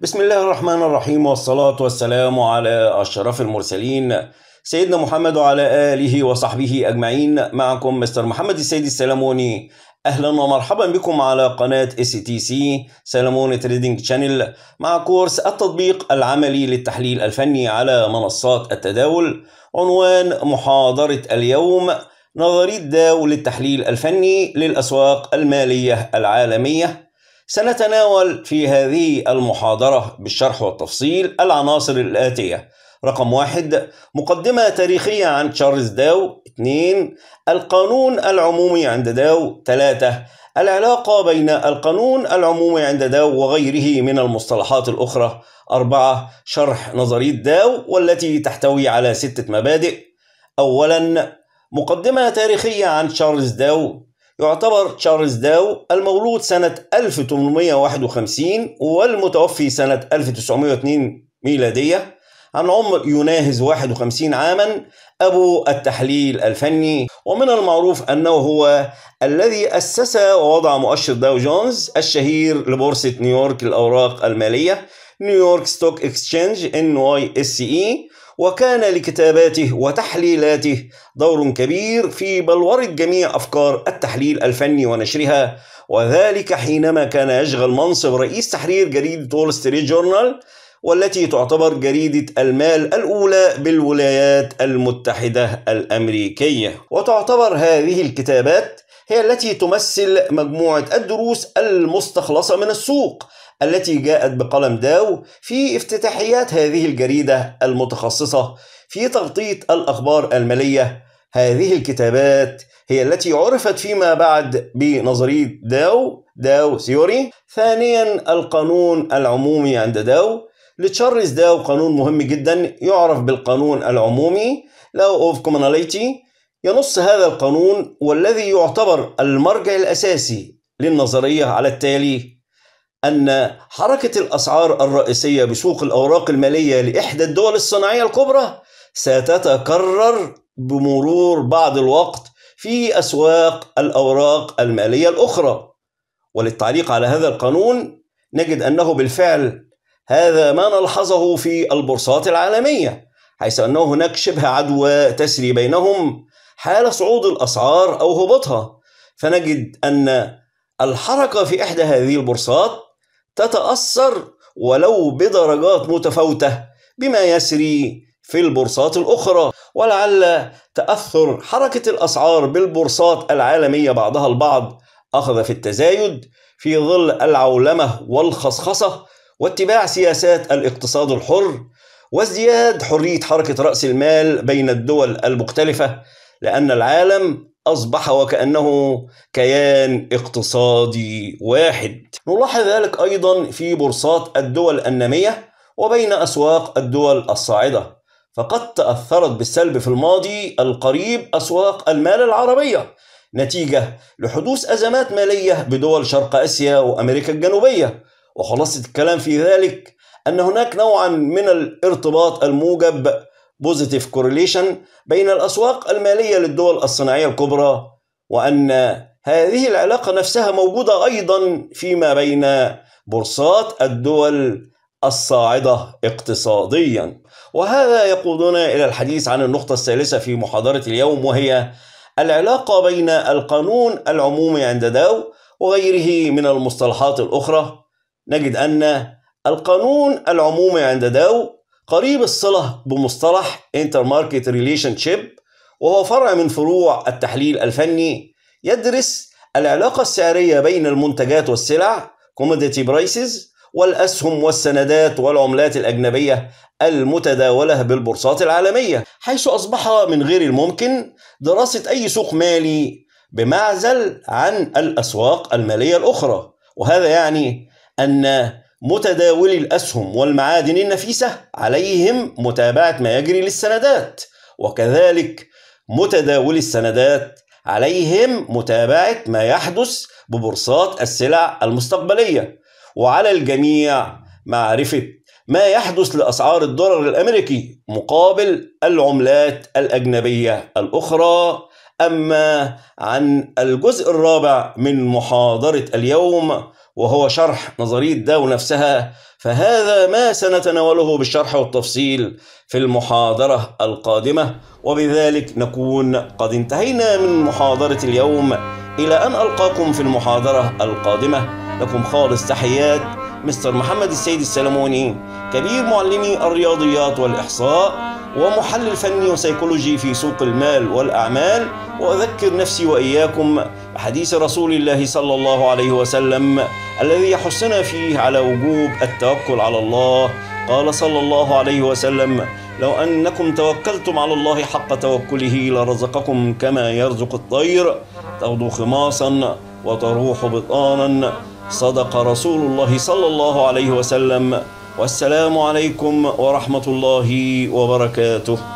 بسم الله الرحمن الرحيم والصلاة والسلام على أشرف المرسلين سيدنا محمد وعلى آله وصحبه أجمعين معكم مستر محمد السيد السلموني أهلا ومرحبا بكم على قناة اس تي سي سلمون شانل مع كورس التطبيق العملي للتحليل الفني على منصات التداول عنوان محاضرة اليوم نظرية داو للتحليل الفني للأسواق المالية العالمية سنتناول في هذه المحاضرة بالشرح والتفصيل العناصر الآتية رقم واحد مقدمة تاريخية عن تشارلز داو اثنين القانون العمومي عند داو ثلاثة العلاقة بين القانون العمومي عند داو وغيره من المصطلحات الأخرى أربعة شرح نظرية داو والتي تحتوي على ستة مبادئ أولا مقدمة تاريخية عن تشارلز داو يعتبر تشارلز داو المولود سنة 1851 والمتوفي سنة 1902 ميلادية عن عمر يناهز 51 عاما أبو التحليل الفني ومن المعروف أنه هو الذي أسس ووضع مؤشر داو جونز الشهير لبورصة نيويورك الأوراق المالية نيويورك ستوك اكسشينج NYSE وكان لكتاباته وتحليلاته دور كبير في بلورة جميع أفكار التحليل الفني ونشرها وذلك حينما كان يشغل منصب رئيس تحرير جريدة وول ستريت جورنال والتي تعتبر جريدة المال الأولى بالولايات المتحدة الأمريكية وتعتبر هذه الكتابات هي التي تمثل مجموعة الدروس المستخلصة من السوق التي جاءت بقلم داو في افتتاحيات هذه الجريدة المتخصصة في تغطية الأخبار المالية هذه الكتابات هي التي عرفت فيما بعد بنظرية داو داو ثيوري ثانيا القانون العمومي عند داو لتشارلز داو قانون مهم جدا يعرف بالقانون العمومي لو اوف كوموناليتي ينص هذا القانون والذي يعتبر المرجع الأساسي للنظرية على التالي أن حركة الأسعار الرئيسية بسوق الأوراق المالية لإحدى الدول الصناعية الكبرى ستتكرر بمرور بعض الوقت في أسواق الأوراق المالية الأخرى وللتعليق على هذا القانون نجد أنه بالفعل هذا ما نلحظه في البورصات العالمية حيث أنه هناك شبه عدوى تسري بينهم حال صعود الأسعار أو هبوطها فنجد أن الحركة في إحدى هذه البورصات تتأثر ولو بدرجات متفاوتة بما يسري في البورصات الأخرى ولعل تأثر حركة الأسعار بالبورصات العالمية بعضها البعض أخذ في التزايد في ظل العولمة والخصخصة واتباع سياسات الاقتصاد الحر وازدياد حرية حركة رأس المال بين الدول المختلفة لأن العالم أصبح وكأنه كيان اقتصادي واحد نلاحظ ذلك أيضا في بورصات الدول النامية وبين أسواق الدول الصاعدة فقد تأثرت بالسلب في الماضي القريب أسواق المال العربية نتيجة لحدوث أزمات مالية بدول شرق آسيا وأمريكا الجنوبية وخلاصة الكلام في ذلك أن هناك نوعا من الارتباط الموجب بوزيتيف كورليشن بين الأسواق المالية للدول الصناعية الكبرى وأن هذه العلاقة نفسها موجودة أيضا فيما بين بورصات الدول الصاعدة اقتصاديا وهذا يقودنا إلى الحديث عن النقطة الثالثة في محاضرة اليوم وهي العلاقة بين القانون العمومي عند داو وغيره من المصطلحات الأخرى نجد أن القانون العمومي عند داو قريب الصلة بمصطلح Intermarket Relationship وهو فرع من فروع التحليل الفني يدرس العلاقة السعرية بين المنتجات والسلع commodity Prices والأسهم والسندات والعملات الأجنبية المتداولة بالبورصات العالمية حيث أصبح من غير الممكن دراسة أي سوق مالي بمعزل عن الأسواق المالية الأخرى وهذا يعني أن متداولي الأسهم والمعادن النفيسة عليهم متابعة ما يجري للسندات وكذلك متداولي السندات عليهم متابعة ما يحدث ببورصات السلع المستقبلية وعلى الجميع معرفة ما يحدث لأسعار الدولار الأمريكي مقابل العملات الأجنبية الأخرى أما عن الجزء الرابع من محاضرة اليوم وهو شرح نظرية داو نفسها فهذا ما سنتناوله بالشرح والتفصيل في المحاضرة القادمة وبذلك نكون قد انتهينا من محاضرة اليوم إلى أن ألقاكم في المحاضرة القادمة لكم خالص تحيات مستر محمد السيد السلموني كبير معلمي الرياضيات والإحصاء ومحلل فني وسيكولوجي في سوق المال والأعمال وأذكر نفسي وإياكم حديث رسول الله صلى الله عليه وسلم الذي يحثنا فيه على وجوب التوكل على الله قال صلى الله عليه وسلم لو أنكم توكلتم على الله حق توكله لرزقكم كما يرزق الطير تغدو خماصا وتروح بطانا صدق رسول الله صلى الله عليه وسلم والسلام عليكم ورحمة الله وبركاته